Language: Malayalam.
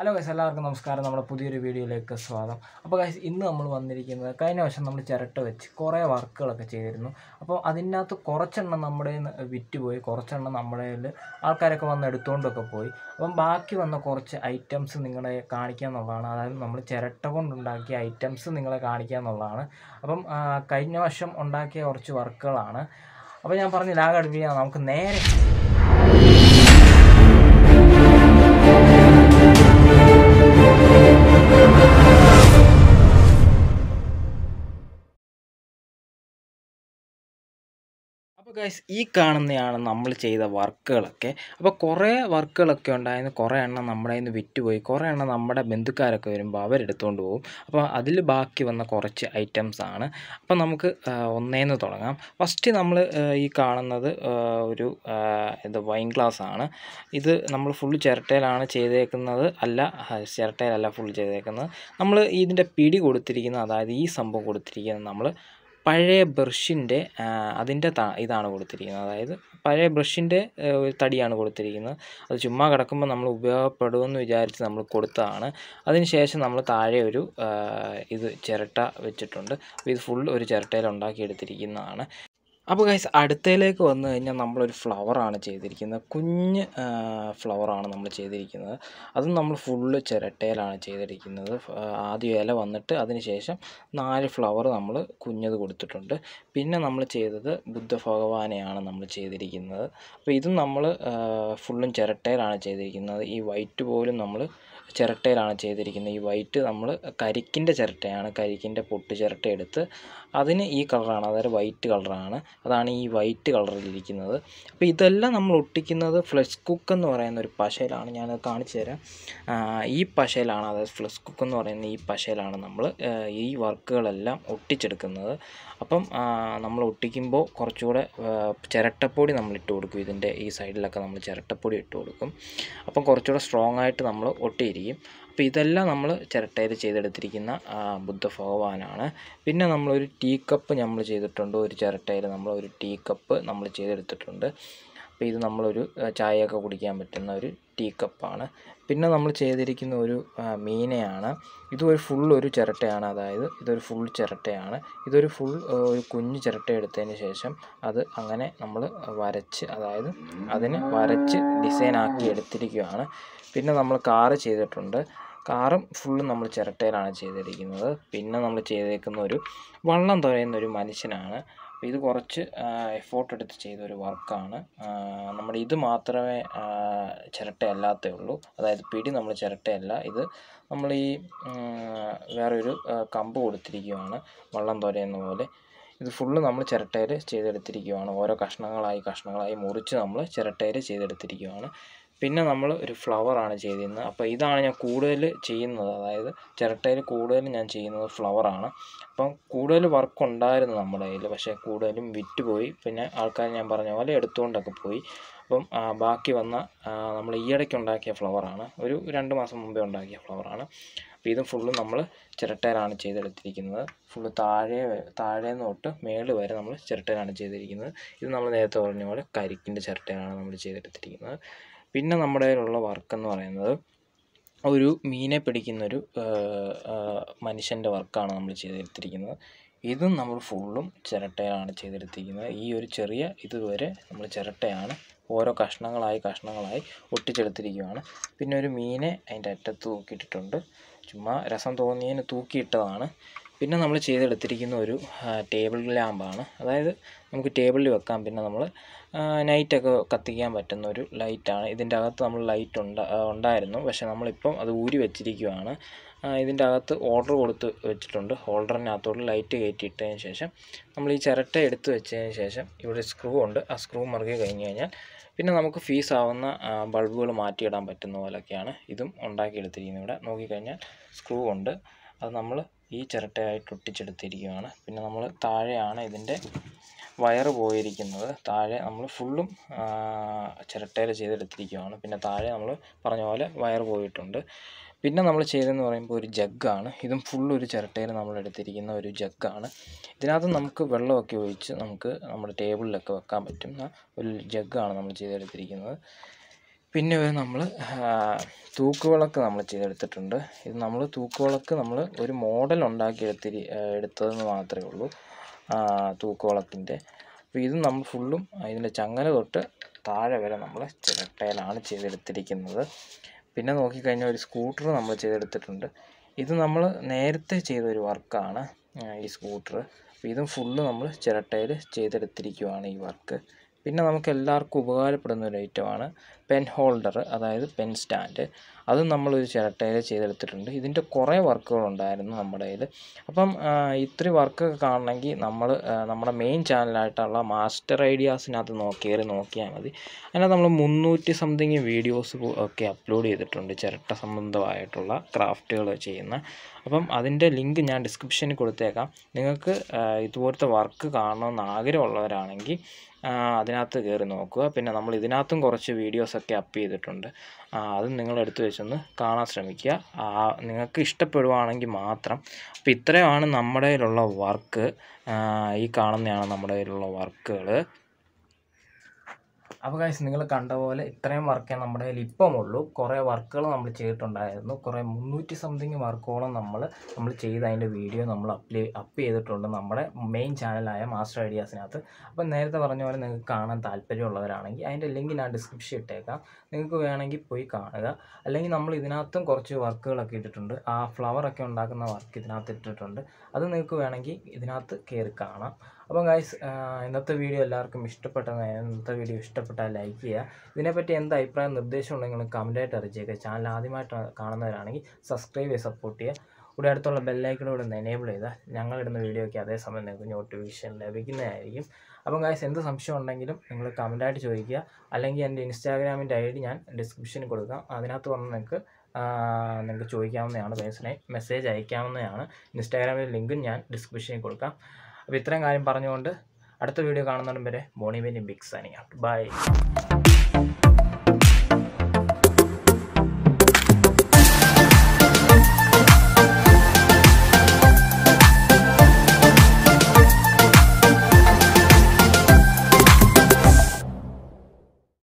ഹലോ ഗൈസ് എല്ലാവർക്കും നമസ്കാരം നമ്മുടെ പുതിയൊരു വീഡിയോയിലേക്ക് സ്വാഗതം അപ്പോൾ ഗൈസ് ഇന്ന് നമ്മൾ വന്നിരിക്കുന്നത് കഴിഞ്ഞ വർഷം നമ്മൾ ചിരട്ട വെച്ച് കുറേ വർക്കുകളൊക്കെ ചെയ്തിരുന്നു അപ്പോൾ അതിനകത്ത് കുറച്ചെണ്ണം നമ്മുടെ വിറ്റുപോയി കുറച്ചെണ്ണം നമ്മുടെ ആൾക്കാരൊക്കെ വന്ന് എടുത്തുകൊണ്ടൊക്കെ പോയി അപ്പം ബാക്കി വന്ന കുറച്ച് ഐറ്റംസ് നിങ്ങളെ കാണിക്കുക എന്നുള്ളതാണ് അതായത് നമ്മൾ ചിരട്ട കൊണ്ടുണ്ടാക്കിയ ഐറ്റംസ് നിങ്ങളെ കാണിക്കുക എന്നുള്ളതാണ് അപ്പം കഴിഞ്ഞ വർഷം ഉണ്ടാക്കിയ കുറച്ച് വർക്കുകളാണ് അപ്പോൾ ഞാൻ പറഞ്ഞില്ല ആ കടുപ്പിക്കാൻ നമുക്ക് നേരെ അപ്പോൾ ഗൈസ് ഈ കാണുന്നതാണ് നമ്മൾ ചെയ്ത വർക്കുകളൊക്കെ അപ്പോൾ കുറേ വർക്കുകളൊക്കെ ഉണ്ടായിരുന്നു കുറേ എണ്ണം നമ്മുടെ നിന്ന് വിറ്റുപോയി കുറേ എണ്ണം നമ്മുടെ ബന്ധുക്കാരൊക്കെ വരുമ്പോൾ അവരെടുത്തുകൊണ്ട് പോകും അപ്പോൾ അതിൽ ബാക്കി വന്ന കുറച്ച് ഐറ്റംസ് ആണ് അപ്പോൾ നമുക്ക് ഒന്നേന്ന് തുടങ്ങാം ഫസ്റ്റ് നമ്മൾ ഈ കാണുന്നത് ഒരു എന്താ വൈൻ ഗ്ലാസ് ആണ് ഇത് നമ്മൾ ഫുൾ ചിരട്ടയിലാണ് ചെയ്തേക്കുന്നത് അല്ല ചിരട്ടയിലല്ല ഫുൾ ചെയ്തേക്കുന്നത് നമ്മൾ ഇതിൻ്റെ പിടി കൊടുത്തിരിക്കുന്നത് അതായത് ഈ സംഭവം കൊടുത്തിരിക്കുന്നത് നമ്മൾ പഴയ ബ്രഷിൻ്റെ അതിൻ്റെ ത ഇതാണ് കൊടുത്തിരിക്കുന്നത് അതായത് പഴയ ബ്രഷിൻ്റെ ഒരു തടിയാണ് കൊടുത്തിരിക്കുന്നത് അത് ചുമ്മാ കിടക്കുമ്പോൾ നമ്മൾ ഉപയോഗപ്പെടുമെന്ന് വിചാരിച്ച് നമ്മൾ കൊടുത്തതാണ് അതിനുശേഷം നമ്മൾ താഴെ ഒരു ഇത് ചിരട്ട വെച്ചിട്ടുണ്ട് ഇത് ഫുൾ ഒരു ചിരട്ടയിൽ ഉണ്ടാക്കിയെടുത്തിരിക്കുന്നതാണ് അപ്പോൾ ഗൈസ് അടുത്തയിലേക്ക് വന്ന് കഴിഞ്ഞാൽ നമ്മളൊരു ഫ്ലവറാണ് ചെയ്തിരിക്കുന്നത് കുഞ്ഞ് ഫ്ലവറാണ് നമ്മൾ ചെയ്തിരിക്കുന്നത് അതും നമ്മൾ ഫുള്ള് ചിരട്ടയിലാണ് ചെയ്തിരിക്കുന്നത് ആദ്യം ഇല വന്നിട്ട് അതിനുശേഷം നാല് ഫ്ലവർ നമ്മൾ കുഞ്ഞത് കൊടുത്തിട്ടുണ്ട് പിന്നെ നമ്മൾ ചെയ്തത് ബുദ്ധ ഭഗവാനെയാണ് നമ്മൾ ചെയ്തിരിക്കുന്നത് അപ്പോൾ ഇതും നമ്മൾ ഫുള്ളും ചിരട്ടയിലാണ് ചെയ്തിരിക്കുന്നത് ഈ വൈറ്റ് പോലും നമ്മൾ ചിരട്ടയിലാണ് ചെയ്തിരിക്കുന്നത് ഈ വൈറ്റ് നമ്മൾ കരിക്കിൻ്റെ ചിരട്ടയാണ് കരിക്കിൻ്റെ പൊട്ട് ചിരട്ട എടുത്ത് അതിന് ഈ കളറാണ് അതായത് വൈറ്റ് കളറാണ് അതാണ് ഈ വൈറ്റ് കളറിലിരിക്കുന്നത് അപ്പോൾ ഇതെല്ലാം നമ്മൾ ഒട്ടിക്കുന്നത് ഫ്ലഷ് കുക്ക് എന്ന് പറയുന്ന ഒരു പശയിലാണ് ഞാൻ കാണിച്ചു തരാം ഈ പശയിലാണ് അതായത് ഫ്ലഷ് കുക്ക് എന്ന് പറയുന്ന ഈ പശയിലാണ് നമ്മൾ ഈ വർക്കുകളെല്ലാം ഒട്ടിച്ചെടുക്കുന്നത് അപ്പം നമ്മൾ ഒട്ടിക്കുമ്പോൾ കുറച്ചുകൂടെ ചിരട്ടപ്പൊടി നമ്മൾ ഇട്ട് കൊടുക്കും ഇതിൻ്റെ ഈ സൈഡിലൊക്കെ നമ്മൾ ചിരട്ടപ്പൊടി ഇട്ട് കൊടുക്കും അപ്പം കുറച്ചുകൂടെ സ്ട്രോങ് ആയിട്ട് നമ്മൾ ഒട്ടിയിരിക്കും ചെയ്തിരിക്കും അപ്പോൾ ഇതെല്ലാം നമ്മൾ ചിരട്ടയിൽ ചെയ്തെടുത്തിരിക്കുന്ന ബുദ്ധ ഭഗവാനാണ് പിന്നെ നമ്മളൊരു ടീ കപ്പ് നമ്മൾ ചെയ്തിട്ടുണ്ട് ഒരു ചിരട്ടയിൽ ഒരു ടീ കപ്പ് നമ്മൾ ചെയ്തെടുത്തിട്ടുണ്ട് അപ്പോൾ ഇത് നമ്മളൊരു ചായയൊക്കെ കുടിക്കാൻ പറ്റുന്ന ഒരു ടീ കപ്പാണ് പിന്നെ നമ്മൾ ചെയ്തിരിക്കുന്ന ഒരു മീനയാണ് ഇതൊരു ഫുൾ ഒരു ചിരട്ടയാണ് അതായത് ഇതൊരു ഫുൾ ചിരട്ടയാണ് ഇതൊരു ഫുൾ ഒരു കുഞ്ഞു ചിരട്ട എടുത്തതിന് ശേഷം അത് അങ്ങനെ നമ്മൾ വരച്ച് അതായത് അതിനെ വരച്ച് ഡിസൈൻ ആക്കി എടുത്തിരിക്കുകയാണ് പിന്നെ നമ്മൾ കാറ് ചെയ്തിട്ടുണ്ട് കാറും ഫുള്ളും നമ്മൾ ചിരട്ടയിലാണ് ചെയ്തിരിക്കുന്നത് പിന്നെ നമ്മൾ ചെയ്തേക്കുന്ന ഒരു വള്ളം തുഴയുന്ന ഒരു മനുഷ്യനാണ് അപ്പോൾ ഇത് കുറച്ച് എഫോർട്ട് എടുത്ത് ചെയ്തൊരു വർക്കാണ് നമ്മൾ ഇത് മാത്രമേ ചിരട്ടയല്ലാത്തേ ഉള്ളൂ അതായത് പിടി നമ്മൾ ചിരട്ടയല്ല ഇത് നമ്മൾ ഈ വേറൊരു കമ്പ് കൊടുത്തിരിക്കുകയാണ് വള്ളം തുരയുന്ന പോലെ ഇത് ഫുള്ള് നമ്മൾ ചിരട്ടയിൽ ചെയ്തെടുത്തിരിക്കുകയാണ് ഓരോ കഷ്ണങ്ങളായി കഷ്ണങ്ങളായി മുറിച്ച് നമ്മൾ ചിരട്ടയിൽ ചെയ്തെടുത്തിരിക്കുകയാണ് പിന്നെ നമ്മൾ ഒരു ഫ്ലവറാണ് ചെയ്തിരുന്നത് അപ്പോൾ ഇതാണ് ഞാൻ കൂടുതൽ ചെയ്യുന്നത് അതായത് ചിരട്ടയിൽ കൂടുതലും ഞാൻ ചെയ്യുന്നത് ഫ്ലവറാണ് അപ്പം കൂടുതൽ വർക്ക് ഉണ്ടായിരുന്നു നമ്മുടെ കയ്യിൽ പക്ഷേ കൂടുതലും വിറ്റ് പോയി പിന്നെ ആൾക്കാർ ഞാൻ പറഞ്ഞ പോലെ എടുത്തുകൊണ്ടൊക്കെ പോയി അപ്പം ബാക്കി വന്ന നമ്മൾ ഈയിടയ്ക്ക് ഉണ്ടാക്കിയ ഫ്ലവറാണ് ഒരു രണ്ട് മാസം മുമ്പേ ഉണ്ടാക്കിയ ഫ്ലവറാണ് അപ്പോൾ ഇതും ഫുള്ളും നമ്മൾ ചിരട്ടയിലാണ് ചെയ്തെടുത്തിരിക്കുന്നത് ഫുള്ള് താഴെ താഴെ നിന്ന് തൊട്ട് മേളിൽ വരെ നമ്മൾ ചിരട്ടയിലാണ് ചെയ്തിരിക്കുന്നത് ഇത് നമ്മൾ നേരത്തെ പറഞ്ഞ പോലെ കരിക്കിൻ്റെ ചിരട്ടയിലാണ് നമ്മൾ ചെയ്തെടുത്തിരിക്കുന്നത് പിന്നെ നമ്മുടെ കയ്യിലുള്ള വർക്ക് എന്ന് പറയുന്നത് ഒരു മീനെ പിടിക്കുന്നൊരു മനുഷ്യൻ്റെ വർക്കാണ് നമ്മൾ ചെയ്തെടുത്തിരിക്കുന്നത് ഇതും നമ്മൾ ഫുള്ളും ചിരട്ടയാണ് ചെയ്തെടുത്തിരിക്കുന്നത് ഈ ഒരു ചെറിയ ഇതുവരെ നമ്മൾ ചിരട്ടയാണ് ഓരോ കഷ്ണങ്ങളായി കഷ്ണങ്ങളായി ഒട്ടിച്ചെടുത്തിരിക്കുകയാണ് പിന്നെ ഒരു മീനെ അതിൻ്റെ അറ്റത്ത് തൂക്കിയിട്ടിട്ടുണ്ട് ചുമ്മാ രസം തോന്നിയതിന് തൂക്കിയിട്ടതാണ് പിന്നെ നമ്മൾ ചെയ്തെടുത്തിരിക്കുന്ന ഒരു ടേബിൾ ലാമ്പാണ് അതായത് നമുക്ക് ടേബിളിൽ വെക്കാം പിന്നെ നമ്മൾ നൈറ്റൊക്കെ കത്തിക്കാൻ പറ്റുന്ന ഒരു ലൈറ്റാണ് ഇതിൻ്റെ അകത്ത് നമ്മൾ ലൈറ്റ് ഉണ്ട ഉണ്ടായിരുന്നു പക്ഷേ നമ്മളിപ്പം അത് ഊരി വെച്ചിരിക്കുകയാണ് ഇതിൻ്റെ അകത്ത് ഓർഡർ കൊടുത്ത് വെച്ചിട്ടുണ്ട് ഹോൾഡറിനകത്തോട് ലൈറ്റ് കയറ്റിയിട്ടതിന് ശേഷം നമ്മൾ ഈ ചിരട്ട എടുത്ത് വെച്ചതിന് ശേഷം ഇവിടെ സ്ക്രൂ ഉണ്ട് ആ സ്ക്രൂ മറുകി കഴിഞ്ഞ് കഴിഞ്ഞാൽ പിന്നെ നമുക്ക് ഫീസ് ആവുന്ന ബൾബുകൾ മാറ്റിയിടാൻ പറ്റുന്ന പോലെയൊക്കെയാണ് ഇതും ഉണ്ടാക്കിയെടുത്തിരിക്കുന്നത് ഇവിടെ നോക്കിക്കഴിഞ്ഞാൽ സ്ക്രൂ ഉണ്ട് അത് നമ്മൾ ഈ ചിരട്ടയായിട്ട് ഒട്ടിച്ചെടുത്തിരിക്കുകയാണ് പിന്നെ നമ്മൾ താഴെയാണ് ഇതിൻ്റെ വയർ പോയിരിക്കുന്നത് താഴെ നമ്മൾ ഫുള്ളും ചിരട്ടയിൽ ചെയ്തെടുത്തിരിക്കുകയാണ് പിന്നെ താഴെ നമ്മൾ പറഞ്ഞ പോലെ വയർ പോയിട്ടുണ്ട് പിന്നെ നമ്മൾ ചെയ്തതെന്ന് പറയുമ്പോൾ ഒരു ജഗ്ഗാണ് ഇതും ഫുള്ള് ഒരു ചിരട്ടയിൽ നമ്മൾ എടുത്തിരിക്കുന്ന ഒരു ജഗ്ഗാണ് ഇതിനകത്ത് നമുക്ക് വെള്ളമൊക്കെ ഒഴിച്ച് നമുക്ക് നമ്മുടെ ടേബിളിലൊക്കെ വെക്കാൻ പറ്റുന്ന ഒരു ജഗ്ഗാണ് നമ്മൾ ചെയ്തെടുത്തിരിക്കുന്നത് പിന്നെ ഒരു നമ്മൾ തൂക്കുവിളക്ക് നമ്മൾ ചെയ്തെടുത്തിട്ടുണ്ട് ഇത് നമ്മൾ തൂക്കുവിളക്ക് നമ്മൾ ഒരു മോഡൽ ഉണ്ടാക്കി എടുത്തിരി എടുത്തതെന്ന് മാത്രമേ ഉള്ളൂ തൂക്കുവിളക്കിൻ്റെ അപ്പോൾ ഇത് നമ്മൾ ഫുള്ളും അതിൻ്റെ ചങ്ങല തൊട്ട് താഴെ വരെ നമ്മൾ ചിരട്ടയിലാണ് ചെയ്തെടുത്തിരിക്കുന്നത് പിന്നെ നോക്കിക്കഴിഞ്ഞാൽ ഒരു സ്കൂട്ടർ നമ്മൾ ചെയ്തെടുത്തിട്ടുണ്ട് ഇത് നമ്മൾ നേരത്തെ ചെയ്തൊരു വർക്കാണ് ഈ സ്കൂട്ടർ അപ്പോൾ ഇതും ഫുള്ള് നമ്മൾ ചിരട്ടയിൽ ചെയ്തെടുത്തിരിക്കുവാണ് ഈ വർക്ക് പിന്നെ നമുക്ക് എല്ലാവർക്കും ഉപകാരപ്പെടുന്ന ഒരു ഐറ്റമാണ് പെൻ ഹോൾഡർ അതായത് പെൻ സ്റ്റാൻഡ് അത് നമ്മളൊരു ചിരട്ടയിൽ ചെയ്തെടുത്തിട്ടുണ്ട് ഇതിൻ്റെ കുറേ വർക്കുകളുണ്ടായിരുന്നു നമ്മുടെ ഇത് അപ്പം ഇത്ര വർക്കൊക്കെ കാണണമെങ്കിൽ നമ്മൾ നമ്മുടെ മെയിൻ ചാനലായിട്ടുള്ള മാസ്റ്റർ ഐഡിയാസിനകത്ത് നോക്കി കയറി നോക്കിയാൽ മതി അതിനകത്ത് നമ്മൾ മുന്നൂറ്റി സംതിങ് വീഡിയോസ് ഒക്കെ അപ്ലോഡ് ചെയ്തിട്ടുണ്ട് ചിരട്ട സംബന്ധമായിട്ടുള്ള ക്രാഫ്റ്റുകൾ ചെയ്യുന്ന അപ്പം അതിൻ്റെ ലിങ്ക് ഞാൻ ഡിസ്ക്രിപ്ഷനിൽ കൊടുത്തേക്കാം നിങ്ങൾക്ക് ഇതുപോലത്തെ വർക്ക് കാണണമെന്ന് ആഗ്രഹമുള്ളവരാണെങ്കിൽ അതിനകത്ത് കയറി നോക്കുക പിന്നെ നമ്മൾ ഇതിനകത്തും കുറച്ച് വീഡിയോസൊക്കെ അപ്പ് ചെയ്തിട്ടുണ്ട് അതും നിങ്ങളെടുത്ത് വെച്ച് വീഡിയോസൊന്ന് കാണാൻ ശ്രമിക്കുക നിങ്ങൾക്ക് ഇഷ്ടപ്പെടുവാണെങ്കിൽ മാത്രം അപ്പോൾ ഇത്രയുമാണ് നമ്മുടെ കയ്യിലുള്ള വർക്ക് ഈ കാണുന്നതാണ് നമ്മുടെ കയ്യിലുള്ള വർക്കുകൾ അപ്പോൾ കാശ് നിങ്ങൾ കണ്ട പോലെ ഇത്രയും വർക്കേ നമ്മുടെ കയ്യിൽ ഇപ്പം കുറേ വർക്കുകൾ നമ്മൾ ചെയ്തിട്ടുണ്ടായിരുന്നു കുറേ മുന്നൂറ്റി സംതിങ് വർക്കുകളും നമ്മൾ നമ്മൾ ചെയ്ത് അതിൻ്റെ വീഡിയോ നമ്മൾ അപ്ലി അപ്പ് ചെയ്തിട്ടുണ്ട് നമ്മുടെ മെയിൻ ചാനലായ മാസ്റ്റർ ഐഡിയാസിനകത്ത് അപ്പം നേരത്തെ പറഞ്ഞ പോലെ നിങ്ങൾക്ക് കാണാൻ താല്പര്യമുള്ളവരാണെങ്കിൽ അതിൻ്റെ ലിങ്ക് ഞാൻ ഡിസ്ക്രിപ്ഷൻ ഇട്ടേക്കാം നിങ്ങൾക്ക് വേണമെങ്കിൽ പോയി കാണുക അല്ലെങ്കിൽ നമ്മൾ ഇതിനകത്തും കുറച്ച് വർക്കുകളൊക്കെ ഇട്ടിട്ടുണ്ട് ആ ഫ്ലവറൊക്കെ ഉണ്ടാക്കുന്ന വർക്ക് ഇതിനകത്ത് ഇട്ടിട്ടുണ്ട് അത് നിങ്ങൾക്ക് വേണമെങ്കിൽ ഇതിനകത്ത് കയറി കാണാം അപ്പം ഗൈസ് ഇന്നത്തെ വീഡിയോ എല്ലാവർക്കും ഇഷ്ടപ്പെട്ടതാണ് ഇന്നത്തെ വീഡിയോ ഇഷ്ടപ്പെട്ടാൽ ലൈക്ക് ചെയ്യുക ഇതിനെപ്പറ്റി എന്ത് അഭിപ്രായം നിർദ്ദേശം ഉണ്ടെങ്കിൽ കമൻറ്റായിട്ട് അറിയിച്ചേക്കുക ചാനൽ ആദ്യമായിട്ട് കാണുന്നവരാണെങ്കിൽ സബ്സ്ക്രൈബ് ചെയ്യുക സപ്പോർട്ട് ചെയ്യുക ഇവിടെ അടുത്തുള്ള ബെല്ലൈക്കണോട് എനേബിൾ ചെയ്താൽ ഞങ്ങളിടുന്ന വീഡിയോയ്ക്ക് അതേസമയം നിങ്ങൾക്ക് നോട്ടിഫിക്കേഷൻ ലഭിക്കുന്നതായിരിക്കും അപ്പം ഗായ്സ് എന്ത് സംശയം ഉണ്ടെങ്കിലും നിങ്ങൾ കമൻറ്റായിട്ട് ചോദിക്കുക അല്ലെങ്കിൽ എൻ്റെ ഇൻസ്റ്റാഗ്രാമിൻ്റെ ഐ ഞാൻ ഡിസ്ക്രിപ്ഷനിൽ കൊടുക്കാം അതിനകത്ത് വന്ന് നിങ്ങൾക്ക് നിങ്ങൾക്ക് ചോദിക്കാവുന്നതാണ് പേഴ്സണായി മെസ്സേജ് അയക്കാവുന്നതാണ് ഇൻസ്റ്റാഗ്രാമിൻ്റെ ലിങ്കും ഞാൻ ഡിസ്ക്രിപ്ഷനിൽ കൊടുക്കാം അപ്പോൾ ഇത്രയും കാര്യം പറഞ്ഞുകൊണ്ട് അടുത്ത വീഡിയോ കാണുന്നതും വരെ മോണി വെനി ബിഗ് സൈനിങ് ഔട്ട് ബൈ